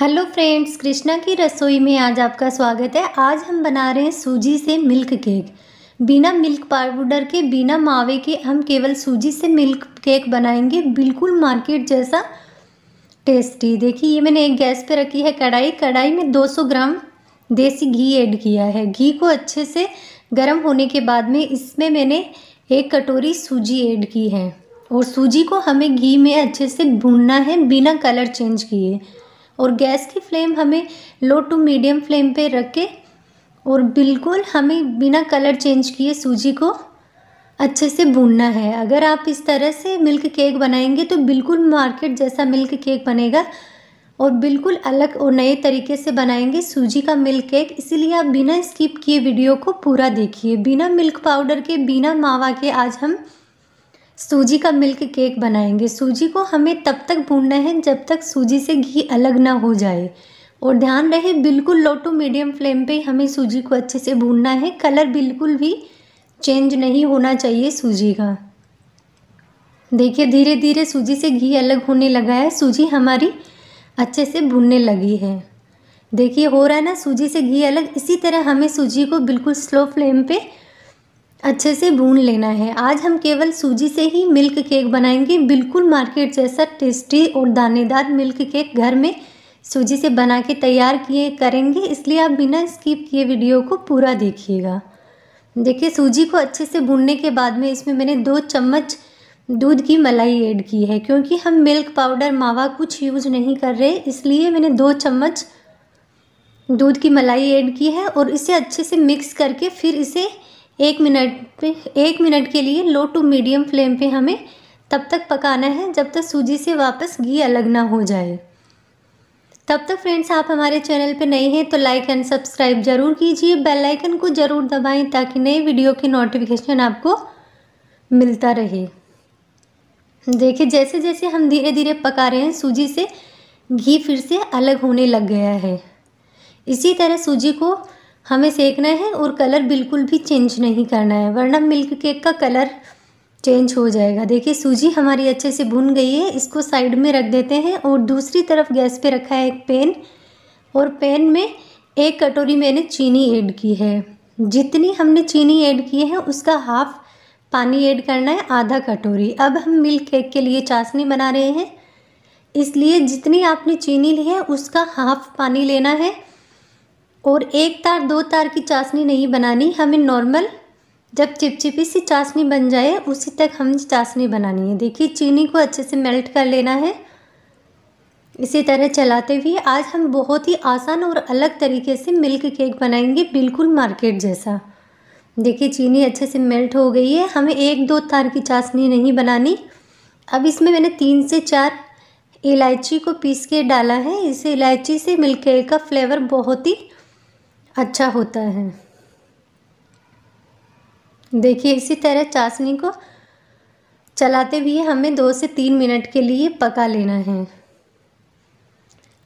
hello friends Krishna की रसोई में आज आपका स्वागत है आज हम बना रहे हैं सूजी से मिल्क केक बिना मिल्क पाउडर के बिना मावे के हम केवल सूजी से मिल्क केक बनाएंगे बिल्कुल मार्केट जैसा टेस्टी देखिए ये मैंने एक गैस पे रखी है कढ़ाई कढ़ाई में 200 ग्राम देसी घी ऐड किया है घी को अच्छे से गर्म होने के बाद में इसमें मैंने एक कटोरी सूजी ऐड की है और सूजी को हमें घी में अच्छे से भूनना है बिना कलर चेंज किए और गैस की फ्लेम हमें लो टू मीडियम फ्लेम पे रख के और बिल्कुल हमें बिना कलर चेंज किए सूजी को अच्छे से भूनना है अगर आप इस तरह से मिल्क केक बनाएंगे तो बिल्कुल मार्केट जैसा मिल्क केक बनेगा और बिल्कुल अलग और नए तरीके से बनाएंगे सूजी का मिल्क केक इसीलिए आप बिना स्किप किए वीडियो को पूरा देखिए बिना मिल्क पाउडर के बिना मावा के आज हम सूजी का मिल्क केक बनाएंगे सूजी को हमें तब तक भूनना है जब तक सूजी से घी अलग ना हो जाए और ध्यान रहे बिल्कुल लो टू मीडियम फ्लेम पे हमें सूजी को अच्छे से भूनना है कलर बिल्कुल भी चेंज नहीं होना चाहिए सूजी का देखिए धीरे धीरे सूजी से घी अलग होने लगा है सूजी हमारी अच्छे से भूनने लगी है देखिए हो रहा है ना सूजी से घी अलग इसी तरह हमें सूजी को बिल्कुल स्लो फ्लेम पर अच्छे से भून लेना है आज हम केवल सूजी से ही मिल्क केक बनाएंगे बिल्कुल मार्केट जैसा टेस्टी और दानेदार मिल्क केक घर में सूजी से बना के तैयार किए करेंगे इसलिए आप बिना स्किप किए वीडियो को पूरा देखिएगा देखिए सूजी को अच्छे से भूनने के बाद में इसमें मैंने दो चम्मच दूध की मलाई ऐड की है क्योंकि हम मिल्क पाउडर मावा कुछ यूज नहीं कर रहे इसलिए मैंने दो चम्मच दूध की मलाई ऐड की है और इसे अच्छे से मिक्स करके फिर इसे एक मिनट पे एक मिनट के लिए लो टू मीडियम फ्लेम पे हमें तब तक पकाना है जब तक सूजी से वापस घी अलग ना हो जाए तब तक फ्रेंड्स आप हमारे चैनल पर नए हैं तो लाइक एंड सब्सक्राइब जरूर कीजिए बेल आइकन को ज़रूर दबाएं ताकि नए वीडियो की नोटिफिकेशन आपको मिलता रहे देखिए जैसे जैसे हम धीरे धीरे पका रहे हैं सूजी से घी फिर से अलग होने लग गया है इसी तरह सूजी को हमें सेकना है और कलर बिल्कुल भी चेंज नहीं करना है वरना मिल्क केक का कलर चेंज हो जाएगा देखिए सूजी हमारी अच्छे से भुन गई है इसको साइड में रख देते हैं और दूसरी तरफ गैस पे रखा है एक पैन और पैन में एक कटोरी मैंने चीनी ऐड की है जितनी हमने चीनी ऐड की है उसका हाफ पानी ऐड करना है आधा कटोरी अब हम मिल्क केक के लिए चाशनी बना रहे हैं इसलिए जितनी आपने चीनी ली है उसका हाफ पानी लेना है और एक तार दो तार की चाशनी नहीं बनानी हमें नॉर्मल जब चिपचिपी सी चाशनी बन जाए उसी तक हम चाशनी बनानी है देखिए चीनी को अच्छे से मेल्ट कर लेना है इसी तरह चलाते हुए आज हम बहुत ही आसान और अलग तरीके से मिल्क केक बनाएंगे बिल्कुल मार्केट जैसा देखिए चीनी अच्छे से मेल्ट हो गई है हमें एक दो तार की चाशनी नहीं बनानी अब इसमें मैंने तीन से चार इलायची को पीस के डाला है इस इलायची से मिल्क केक का फ्लेवर बहुत ही अच्छा होता है देखिए इसी तरह चाशनी को चलाते हुए हमें दो से तीन मिनट के लिए पका लेना है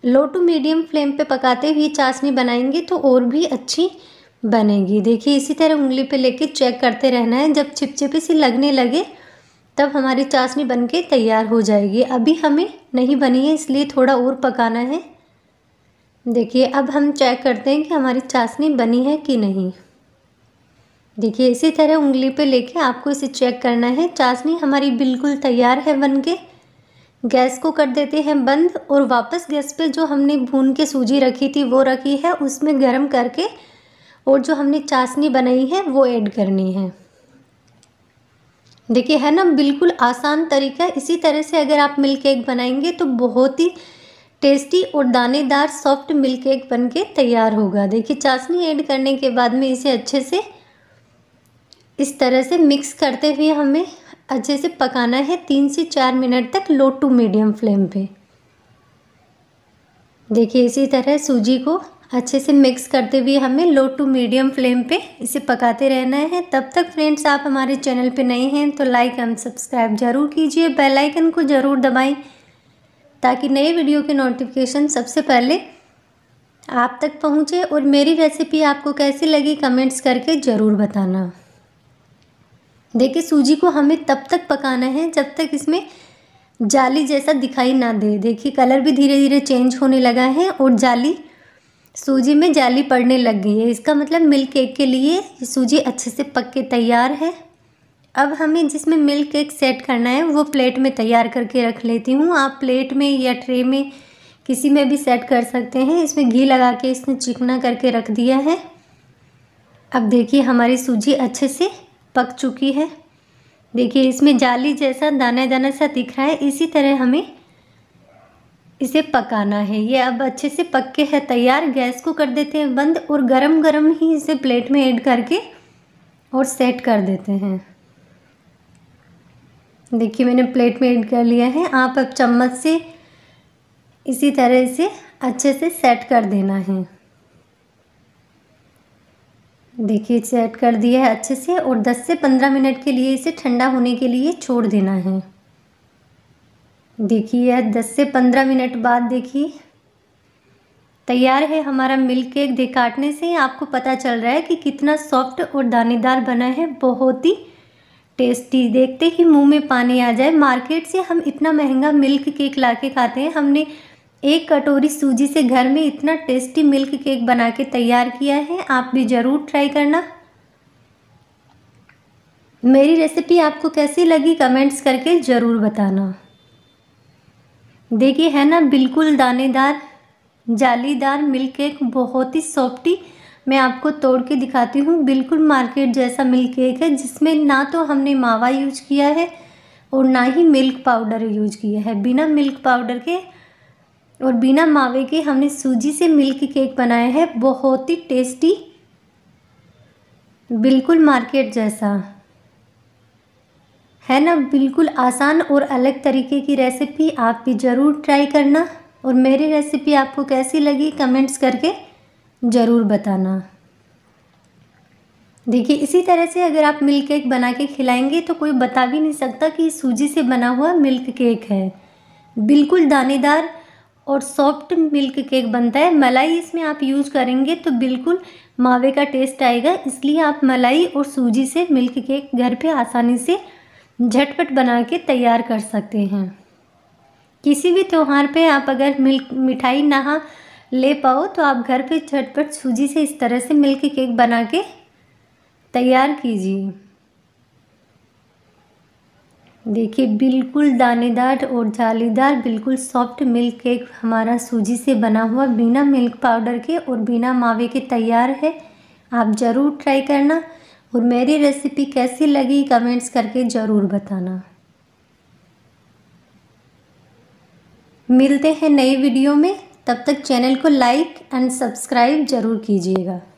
लो टू मीडियम फ्लेम पे पकाते हुए चाशनी बनाएंगे तो और भी अच्छी बनेगी देखिए इसी तरह उंगली पे लेके चेक करते रहना है जब चिपचिपी सी लगने लगे तब हमारी चाशनी बनके तैयार हो जाएगी अभी हमें नहीं बनी है इसलिए थोड़ा और पकाना है देखिए अब हम चेक करते हैं कि हमारी चाशनी बनी है कि नहीं देखिए इसी तरह उंगली पे लेके आपको इसे चेक करना है चाशनी हमारी बिल्कुल तैयार है बन के गैस को कर देते हैं बंद और वापस गैस पे जो हमने भून के सूजी रखी थी वो रखी है उसमें गर्म करके और जो हमने चाशनी बनाई है वो ऐड करनी है देखिए है ना बिल्कुल आसान तरीका इसी तरह से अगर आप मिल्क केक बनाएंगे तो बहुत ही टेस्टी और दानेदार सॉफ्ट मिल्क केक बन के तैयार होगा देखिए चाशनी ऐड करने के बाद में इसे अच्छे से इस तरह से मिक्स करते हुए हमें अच्छे से पकाना है तीन से चार मिनट तक लो टू मीडियम फ्लेम पे देखिए इसी तरह सूजी को अच्छे से मिक्स करते हुए हमें लो टू मीडियम फ्लेम पे इसे पकाते रहना है तब तक फ्रेंड्स आप हमारे चैनल पे नए हैं तो लाइक एंड सब्सक्राइब जरूर कीजिए बेल आइकन को ज़रूर दबाएं ताकि नए वीडियो के नोटिफिकेशन सबसे पहले आप तक पहुँचे और मेरी रेसिपी आपको कैसी लगी कमेंट्स करके ज़रूर बताना देखिए सूजी को हमें तब तक पकाना है जब तक इसमें जाली जैसा दिखाई ना दे देखिए कलर भी धीरे धीरे चेंज होने लगा है और जाली सूजी में जाली पड़ने लग गई है इसका मतलब मिल्क केक के लिए सूजी अच्छे से पक के तैयार है अब हमें जिसमें मिल्क केक सेट करना है वो प्लेट में तैयार करके रख लेती हूँ आप प्लेट में या ट्रे में किसी में भी सेट कर सकते हैं इसमें घी लगा के इसने चिकना करके रख दिया है अब देखिए हमारी सूजी अच्छे से पक चुकी है देखिए इसमें जाली जैसा दाना दाना सा दिख रहा है इसी तरह हमें इसे पकाना है ये अब अच्छे से पक के है तैयार गैस को कर देते हैं बंद और गरम गरम ही इसे प्लेट में ऐड करके और सेट कर देते हैं देखिए मैंने प्लेट में ऐड कर लिया है आप अब चम्मच से इसी तरह से अच्छे से सेट कर देना है देखिए सेट कर दिया है अच्छे से और 10 से 15 मिनट के लिए इसे ठंडा होने के लिए छोड़ देना है देखिए यह 10 से 15 मिनट बाद देखिए तैयार है हमारा मिल्क केक दे काटने से आपको पता चल रहा है कि कितना सॉफ्ट और दानेदार बना है बहुत ही टेस्टी देखते ही मुंह में पानी आ जाए मार्केट से हम इतना महंगा मिल्क केक ला के खाते हैं हमने एक कटोरी सूजी से घर में इतना टेस्टी मिल्क केक बना के तैयार किया है आप भी ज़रूर ट्राई करना मेरी रेसिपी आपको कैसी लगी कमेंट्स करके ज़रूर बताना देखिए है ना बिल्कुल दानेदार जालीदार मिल्क केक बहुत ही सॉफ्टी मैं आपको तोड़ के दिखाती हूँ बिल्कुल मार्केट जैसा मिल्क केक है जिसमें ना तो हमने मावा यूज किया है और ना ही मिल्क पाउडर यूज किया है बिना मिल्क पाउडर के और बिना मावे के हमने सूजी से मिल्क केक बनाया है बहुत ही टेस्टी बिल्कुल मार्केट जैसा है ना बिल्कुल आसान और अलग तरीके की रेसिपी आप भी ज़रूर ट्राई करना और मेरी रेसिपी आपको कैसी लगी कमेंट्स करके ज़रूर बताना देखिए इसी तरह से अगर आप मिल्क केक बना के खिलाएंगे तो कोई बता भी नहीं सकता कि सूजी से बना हुआ मिल्क केक है बिल्कुल दानेदार और सॉफ्ट मिल्क केक बनता है मलाई इसमें आप यूज़ करेंगे तो बिल्कुल मावे का टेस्ट आएगा इसलिए आप मलाई और सूजी से मिल्क केक घर पे आसानी से झटपट बना के तैयार कर सकते हैं किसी भी त्यौहार पे आप अगर मिल्क मिठाई ना ले पाओ तो आप घर पे झटपट सूजी से इस तरह से मिल्क केक बना के तैयार कीजिए देखिए बिल्कुल दानेदार और जालीदार बिल्कुल सॉफ्ट मिल्क केक हमारा सूजी से बना हुआ बिना मिल्क पाउडर के और बिना मावे के तैयार है आप ज़रूर ट्राई करना और मेरी रेसिपी कैसी लगी कमेंट्स करके ज़रूर बताना मिलते हैं नई वीडियो में तब तक चैनल को लाइक एंड सब्सक्राइब ज़रूर कीजिएगा